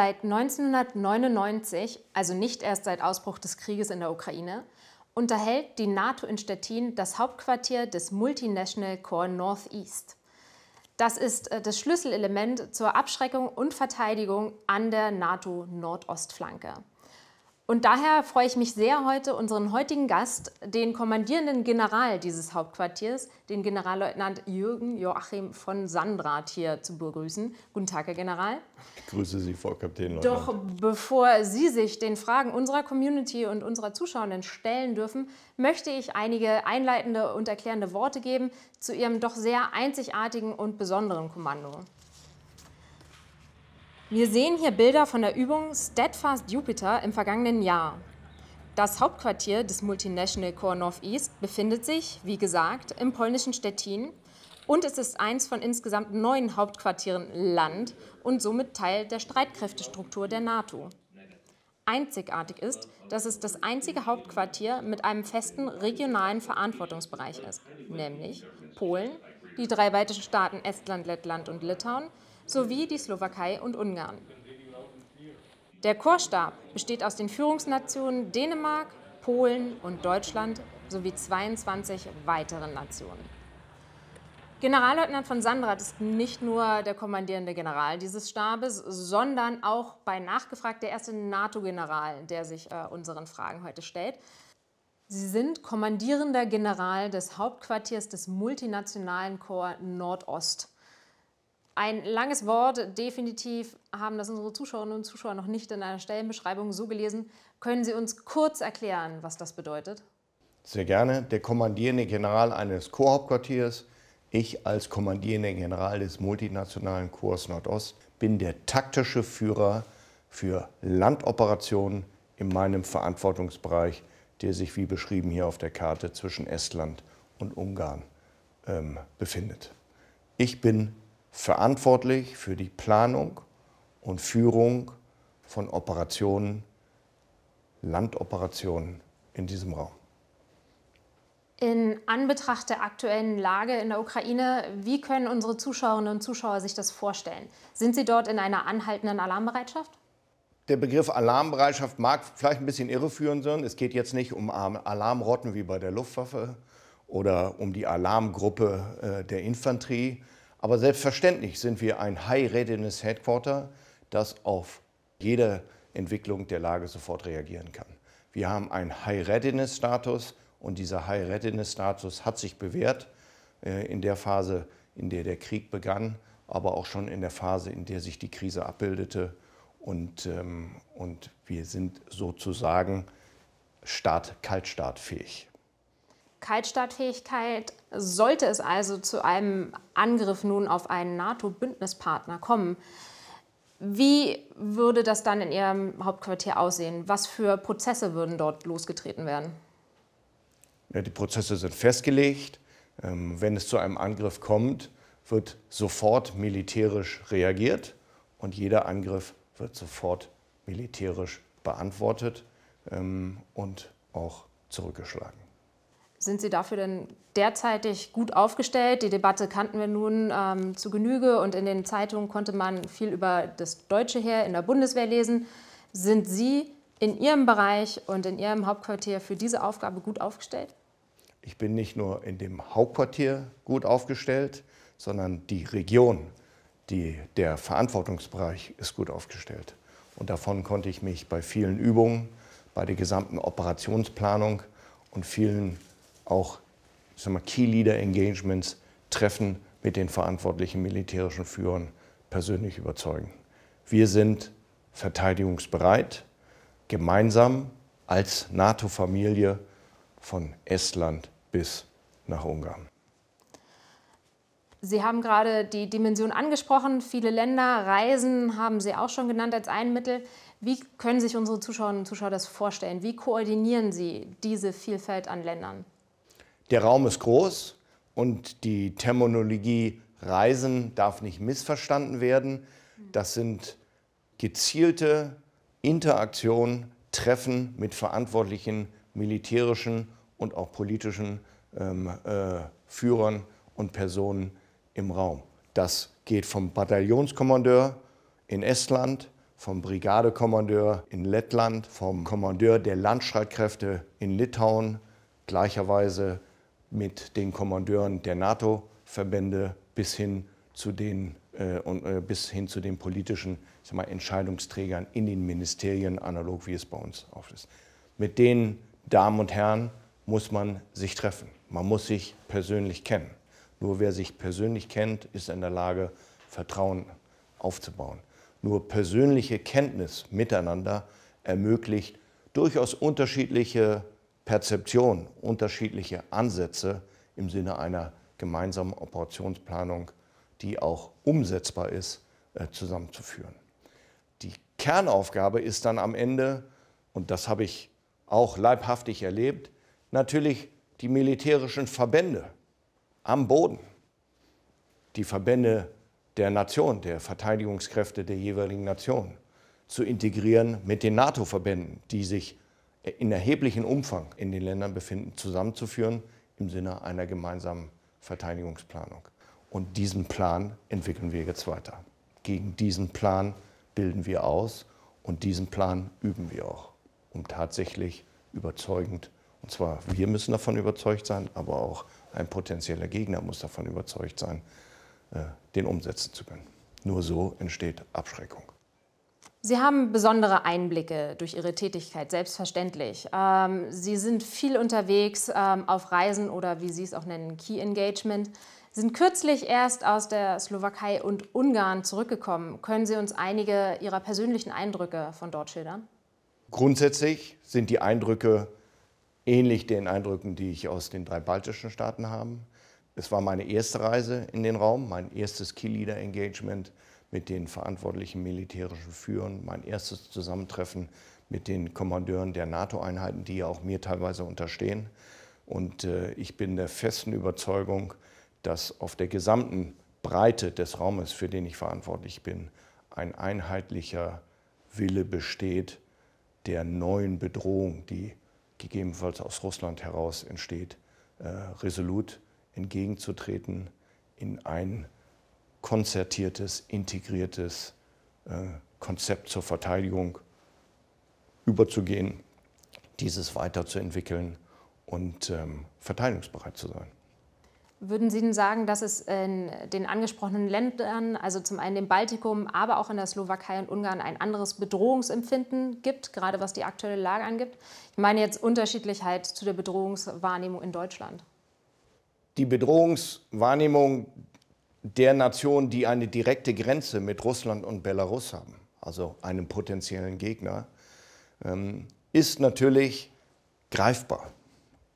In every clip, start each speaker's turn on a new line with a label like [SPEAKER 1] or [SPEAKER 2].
[SPEAKER 1] Seit 1999, also nicht erst seit Ausbruch des Krieges in der Ukraine, unterhält die NATO in Stettin das Hauptquartier des Multinational Corps Northeast. Das ist äh, das Schlüsselelement zur Abschreckung und Verteidigung an der NATO-Nordostflanke. Und daher freue ich mich sehr heute, unseren heutigen Gast, den kommandierenden General dieses Hauptquartiers, den Generalleutnant Jürgen Joachim von Sandrath hier zu begrüßen. Guten Tag, Herr General.
[SPEAKER 2] Ich grüße Sie, Frau Kapitänleutnant. Doch
[SPEAKER 1] bevor Sie sich den Fragen unserer Community und unserer Zuschauenden stellen dürfen, möchte ich einige einleitende und erklärende Worte geben zu Ihrem doch sehr einzigartigen und besonderen Kommando. Wir sehen hier Bilder von der Übung Steadfast Jupiter im vergangenen Jahr. Das Hauptquartier des Multinational Core Northeast befindet sich, wie gesagt, im polnischen Stettin und es ist eins von insgesamt neun Hauptquartieren Land und somit Teil der Streitkräftestruktur der NATO. Einzigartig ist, dass es das einzige Hauptquartier mit einem festen regionalen Verantwortungsbereich ist, nämlich Polen die drei baltischen Staaten Estland, Lettland und Litauen sowie die Slowakei und Ungarn. Der Chorstab besteht aus den Führungsnationen Dänemark, Polen und Deutschland sowie 22 weiteren Nationen. Generalleutnant von Sandrat ist nicht nur der kommandierende General dieses Stabes, sondern auch bei nachgefragt der erste NATO-General, der sich äh, unseren Fragen heute stellt. Sie sind kommandierender General des Hauptquartiers des multinationalen Korps Nordost. Ein langes Wort, definitiv haben das unsere Zuschauerinnen und Zuschauer noch nicht in einer Stellenbeschreibung so gelesen. Können Sie uns kurz erklären, was das bedeutet?
[SPEAKER 2] Sehr gerne. Der kommandierende General eines Korpshauptquartiers, ich als kommandierender General des multinationalen Korps Nordost, bin der taktische Führer für Landoperationen in meinem Verantwortungsbereich der sich wie beschrieben hier auf der Karte zwischen Estland und Ungarn ähm, befindet. Ich bin verantwortlich für die Planung und Führung von Operationen, Landoperationen in diesem Raum.
[SPEAKER 1] In Anbetracht der aktuellen Lage in der Ukraine, wie können unsere Zuschauerinnen und Zuschauer sich das vorstellen? Sind sie dort in einer anhaltenden Alarmbereitschaft?
[SPEAKER 2] der Begriff Alarmbereitschaft mag vielleicht ein bisschen irreführend sein. Es geht jetzt nicht um Alarmrotten wie bei der Luftwaffe oder um die Alarmgruppe äh, der Infanterie. Aber selbstverständlich sind wir ein High Readiness Headquarter, das auf jede Entwicklung der Lage sofort reagieren kann. Wir haben einen High Readiness Status und dieser High Readiness Status hat sich bewährt äh, in der Phase, in der der Krieg begann, aber auch schon in der Phase, in der sich die Krise abbildete. Und, ähm, und wir sind sozusagen Start, kaltstartfähig.
[SPEAKER 1] Kaltstartfähigkeit sollte es also zu einem Angriff nun auf einen NATO-Bündnispartner kommen. Wie würde das dann in Ihrem Hauptquartier aussehen? Was für Prozesse würden dort losgetreten werden?
[SPEAKER 2] Ja, die Prozesse sind festgelegt. Ähm, wenn es zu einem Angriff kommt, wird sofort militärisch reagiert und jeder Angriff wird sofort militärisch beantwortet ähm, und auch zurückgeschlagen.
[SPEAKER 1] Sind Sie dafür denn derzeitig gut aufgestellt? Die Debatte kannten wir nun ähm, zu Genüge und in den Zeitungen konnte man viel über das deutsche Heer in der Bundeswehr lesen. Sind Sie in Ihrem Bereich und in Ihrem Hauptquartier für diese Aufgabe gut aufgestellt?
[SPEAKER 2] Ich bin nicht nur in dem Hauptquartier gut aufgestellt, sondern die Region die, der Verantwortungsbereich ist gut aufgestellt. Und davon konnte ich mich bei vielen Übungen, bei der gesamten Operationsplanung und vielen auch Key Leader Engagements treffen mit den verantwortlichen militärischen Führern persönlich überzeugen. Wir sind verteidigungsbereit, gemeinsam als NATO-Familie von Estland bis nach Ungarn.
[SPEAKER 1] Sie haben gerade die Dimension angesprochen. Viele Länder, Reisen haben Sie auch schon genannt als ein Mittel. Wie können sich unsere Zuschauerinnen und Zuschauer das vorstellen? Wie koordinieren Sie diese Vielfalt an Ländern?
[SPEAKER 2] Der Raum ist groß und die Terminologie Reisen darf nicht missverstanden werden. Das sind gezielte Interaktionen, Treffen mit verantwortlichen militärischen und auch politischen ähm, äh, Führern und Personen im Raum. Das geht vom Bataillonskommandeur in Estland, vom Brigadekommandeur in Lettland, vom Kommandeur der Landstreitkräfte in Litauen, gleicherweise mit den Kommandeuren der NATO-Verbände bis hin zu den äh, und, äh, bis hin zu den politischen ich sag mal, Entscheidungsträgern in den Ministerien, analog wie es bei uns oft ist. Mit den Damen und Herren muss man sich treffen. Man muss sich persönlich kennen. Nur wer sich persönlich kennt, ist in der Lage, Vertrauen aufzubauen. Nur persönliche Kenntnis miteinander ermöglicht durchaus unterschiedliche Perzeptionen, unterschiedliche Ansätze im Sinne einer gemeinsamen Operationsplanung, die auch umsetzbar ist, äh, zusammenzuführen. Die Kernaufgabe ist dann am Ende, und das habe ich auch leibhaftig erlebt, natürlich die militärischen Verbände am Boden. Die Verbände der Nation, der Verteidigungskräfte der jeweiligen Nation zu integrieren mit den NATO-Verbänden, die sich in erheblichem Umfang in den Ländern befinden, zusammenzuführen im Sinne einer gemeinsamen Verteidigungsplanung. Und diesen Plan entwickeln wir jetzt weiter. Gegen diesen Plan bilden wir aus und diesen Plan üben wir auch, um tatsächlich überzeugend, und zwar wir müssen davon überzeugt sein, aber auch ein potenzieller Gegner muss davon überzeugt sein, äh, den umsetzen zu können. Nur so entsteht Abschreckung.
[SPEAKER 1] Sie haben besondere Einblicke durch Ihre Tätigkeit, selbstverständlich. Ähm, Sie sind viel unterwegs ähm, auf Reisen oder wie Sie es auch nennen, Key Engagement. Sie sind kürzlich erst aus der Slowakei und Ungarn zurückgekommen. Können Sie uns einige Ihrer persönlichen Eindrücke von dort schildern?
[SPEAKER 2] Grundsätzlich sind die Eindrücke ähnlich den Eindrücken, die ich aus den drei baltischen Staaten habe. Es war meine erste Reise in den Raum, mein erstes Key-Leader-Engagement mit den verantwortlichen militärischen Führern, mein erstes Zusammentreffen mit den Kommandeuren der NATO-Einheiten, die ja auch mir teilweise unterstehen. Und äh, ich bin der festen Überzeugung, dass auf der gesamten Breite des Raumes, für den ich verantwortlich bin, ein einheitlicher Wille besteht der neuen Bedrohung, die gegebenenfalls aus Russland heraus entsteht, äh, resolut entgegenzutreten in ein konzertiertes, integriertes äh, Konzept zur Verteidigung überzugehen, dieses weiterzuentwickeln und ähm, verteidigungsbereit zu sein.
[SPEAKER 1] Würden Sie denn sagen, dass es in den angesprochenen Ländern, also zum einen im Baltikum, aber auch in der Slowakei und Ungarn, ein anderes Bedrohungsempfinden gibt, gerade was die aktuelle Lage angibt? Ich meine jetzt unterschiedlich halt zu der Bedrohungswahrnehmung in Deutschland.
[SPEAKER 2] Die Bedrohungswahrnehmung der Nationen, die eine direkte Grenze mit Russland und Belarus haben, also einem potenziellen Gegner, ähm, ist natürlich greifbar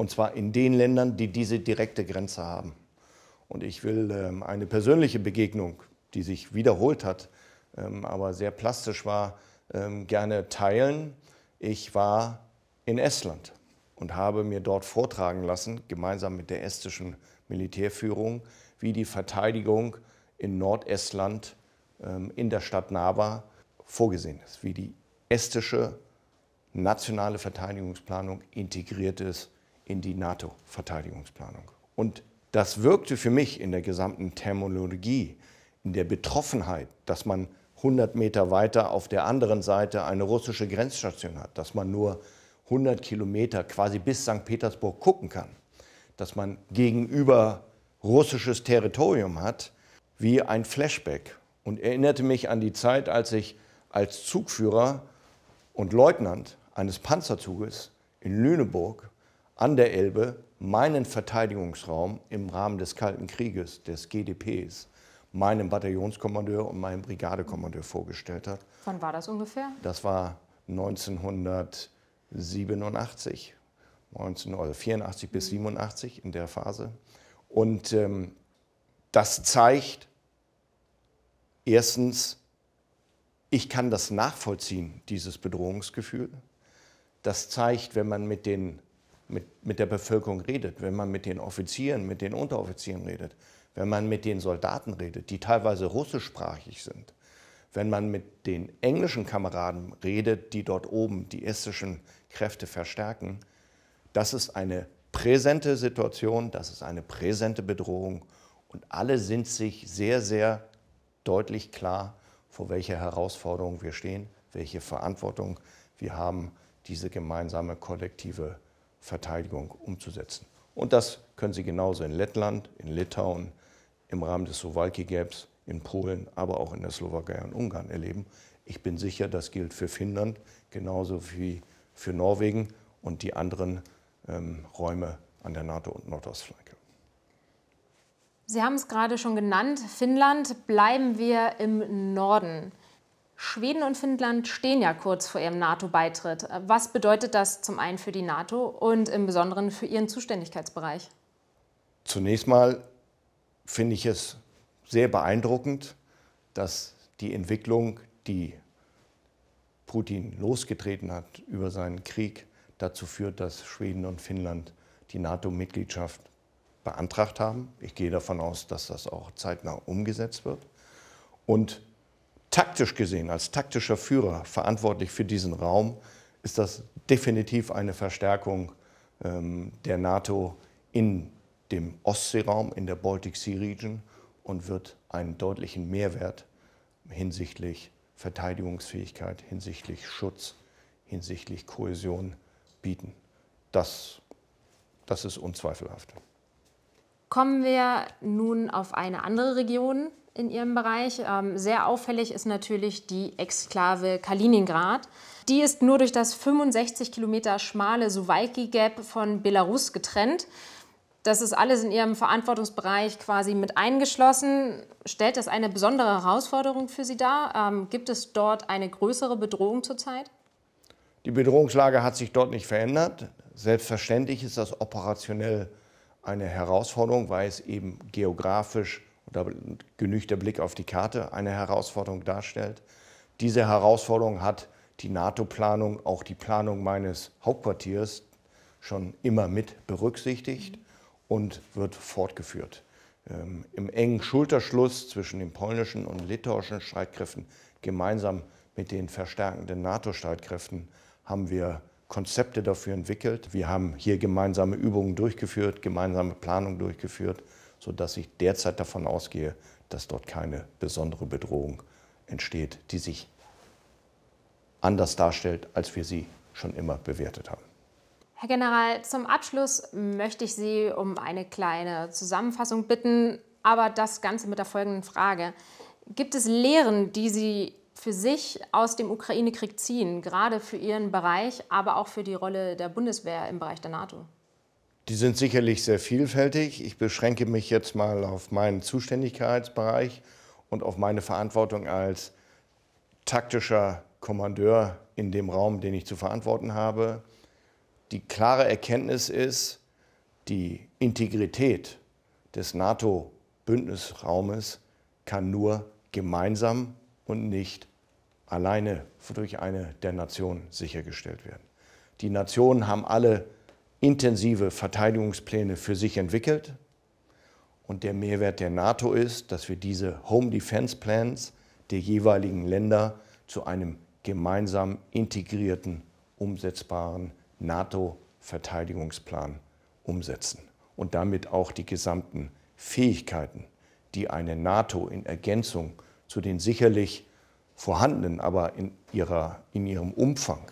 [SPEAKER 2] und zwar in den Ländern, die diese direkte Grenze haben. Und ich will ähm, eine persönliche Begegnung, die sich wiederholt hat, ähm, aber sehr plastisch war, ähm, gerne teilen. Ich war in Estland und habe mir dort vortragen lassen, gemeinsam mit der estischen Militärführung, wie die Verteidigung in Nordestland in der Stadt Nava vorgesehen ist, wie die estische nationale Verteidigungsplanung integriert ist in die NATO-Verteidigungsplanung. Und das wirkte für mich in der gesamten Terminologie, in der Betroffenheit, dass man 100 Meter weiter auf der anderen Seite eine russische Grenzstation hat, dass man nur 100 Kilometer quasi bis St. Petersburg gucken kann, dass man gegenüber russisches Territorium hat, wie ein Flashback und erinnerte mich an die Zeit, als ich als Zugführer und Leutnant eines Panzerzuges in Lüneburg an der Elbe meinen Verteidigungsraum im Rahmen des Kalten Krieges, des GDPs, meinem Bataillonskommandeur und meinem Brigadekommandeur vorgestellt hat.
[SPEAKER 1] Wann war das ungefähr?
[SPEAKER 2] Das war 1987, 1984 bis 87 in der Phase. Und ähm, das zeigt erstens, ich kann das nachvollziehen, dieses Bedrohungsgefühl. Das zeigt, wenn man mit den mit, mit der Bevölkerung redet, wenn man mit den Offizieren, mit den Unteroffizieren redet, wenn man mit den Soldaten redet, die teilweise russischsprachig sind, wenn man mit den englischen Kameraden redet, die dort oben die estischen Kräfte verstärken, das ist eine präsente Situation, das ist eine präsente Bedrohung und alle sind sich sehr, sehr deutlich klar, vor welcher Herausforderung wir stehen, welche Verantwortung wir haben, diese gemeinsame kollektive Verteidigung umzusetzen. Und das können sie genauso in Lettland, in Litauen, im Rahmen des Sowalki Gaps, in Polen, aber auch in der Slowakei und Ungarn erleben. Ich bin sicher, das gilt für Finnland genauso wie für Norwegen und die anderen ähm, Räume an der NATO- und Nordostflanke.
[SPEAKER 1] Sie haben es gerade schon genannt, Finnland, bleiben wir im Norden. Schweden und Finnland stehen ja kurz vor ihrem NATO-Beitritt. Was bedeutet das zum einen für die NATO und im Besonderen für ihren Zuständigkeitsbereich?
[SPEAKER 2] Zunächst mal finde ich es sehr beeindruckend, dass die Entwicklung, die Putin losgetreten hat über seinen Krieg, dazu führt, dass Schweden und Finnland die NATO-Mitgliedschaft beantragt haben. Ich gehe davon aus, dass das auch zeitnah umgesetzt wird. Und taktisch gesehen, als taktischer Führer verantwortlich für diesen Raum, ist das definitiv eine Verstärkung ähm, der NATO in dem Ostseeraum, in der Baltic Sea Region und wird einen deutlichen Mehrwert hinsichtlich Verteidigungsfähigkeit, hinsichtlich Schutz, hinsichtlich Kohäsion bieten. Das, das ist unzweifelhaft.
[SPEAKER 1] Kommen wir nun auf eine andere Region, in ihrem Bereich. Ähm, sehr auffällig ist natürlich die Exklave Kaliningrad. Die ist nur durch das 65 Kilometer schmale Suwalki Gap von Belarus getrennt. Das ist alles in ihrem Verantwortungsbereich quasi mit eingeschlossen. Stellt das eine besondere Herausforderung für Sie dar? Ähm, gibt es dort eine größere Bedrohung zurzeit?
[SPEAKER 2] Die Bedrohungslage hat sich dort nicht verändert. Selbstverständlich ist das operationell eine Herausforderung, weil es eben geografisch und da genügt der Blick auf die Karte, eine Herausforderung darstellt. Diese Herausforderung hat die NATO-Planung, auch die Planung meines Hauptquartiers schon immer mit berücksichtigt und wird fortgeführt. Ähm, Im engen Schulterschluss zwischen den polnischen und litauischen Streitkräften gemeinsam mit den verstärkenden NATO-Streitkräften haben wir Konzepte dafür entwickelt. Wir haben hier gemeinsame Übungen durchgeführt, gemeinsame Planung durchgeführt sodass ich derzeit davon ausgehe, dass dort keine besondere Bedrohung entsteht, die sich anders darstellt, als wir sie schon immer bewertet haben.
[SPEAKER 1] Herr General, zum Abschluss möchte ich Sie um eine kleine Zusammenfassung bitten, aber das Ganze mit der folgenden Frage. Gibt es Lehren, die Sie für sich aus dem Ukraine-Krieg ziehen, gerade für Ihren Bereich, aber auch für die Rolle der Bundeswehr im Bereich der NATO?
[SPEAKER 2] Die sind sicherlich sehr vielfältig. Ich beschränke mich jetzt mal auf meinen Zuständigkeitsbereich und auf meine Verantwortung als taktischer Kommandeur in dem Raum, den ich zu verantworten habe. Die klare Erkenntnis ist, die Integrität des NATO-Bündnisraumes kann nur gemeinsam und nicht alleine durch eine der Nationen sichergestellt werden. Die Nationen haben alle intensive Verteidigungspläne für sich entwickelt. Und der Mehrwert der NATO ist, dass wir diese Home Defense Plans der jeweiligen Länder zu einem gemeinsam integrierten, umsetzbaren NATO-Verteidigungsplan umsetzen und damit auch die gesamten Fähigkeiten, die eine NATO in Ergänzung zu den sicherlich vorhandenen, aber in, ihrer, in ihrem Umfang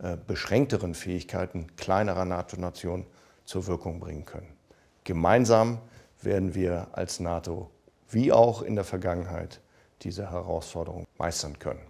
[SPEAKER 2] äh, beschränkteren Fähigkeiten kleinerer NATO-Nationen zur Wirkung bringen können. Gemeinsam werden wir als NATO wie auch in der Vergangenheit diese Herausforderung meistern können.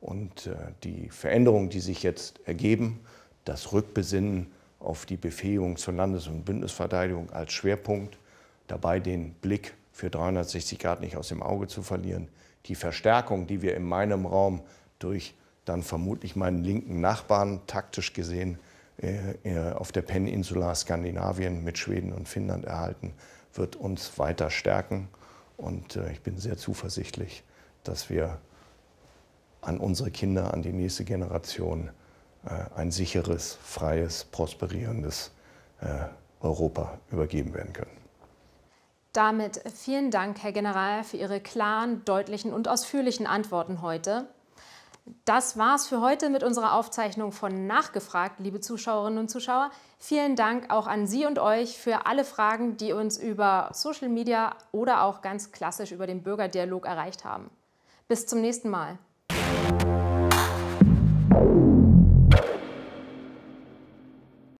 [SPEAKER 2] Und äh, die Veränderungen, die sich jetzt ergeben, das Rückbesinnen auf die Befähigung zur Landes- und Bündnisverteidigung als Schwerpunkt, dabei den Blick für 360 Grad nicht aus dem Auge zu verlieren, die Verstärkung, die wir in meinem Raum durch dann vermutlich meinen linken Nachbarn taktisch gesehen äh, äh auf der Peninsula Skandinavien mit Schweden und Finnland erhalten, wird uns weiter stärken. Und äh, ich bin sehr zuversichtlich, dass wir an unsere Kinder, an die nächste Generation äh, ein sicheres, freies, prosperierendes äh, Europa übergeben werden können.
[SPEAKER 1] Damit vielen Dank, Herr General, für Ihre klaren, deutlichen und ausführlichen Antworten heute. Das war's für heute mit unserer Aufzeichnung von Nachgefragt, liebe Zuschauerinnen und Zuschauer. Vielen Dank auch an Sie und euch für alle Fragen, die uns über Social Media oder auch ganz klassisch über den Bürgerdialog erreicht haben. Bis zum nächsten Mal.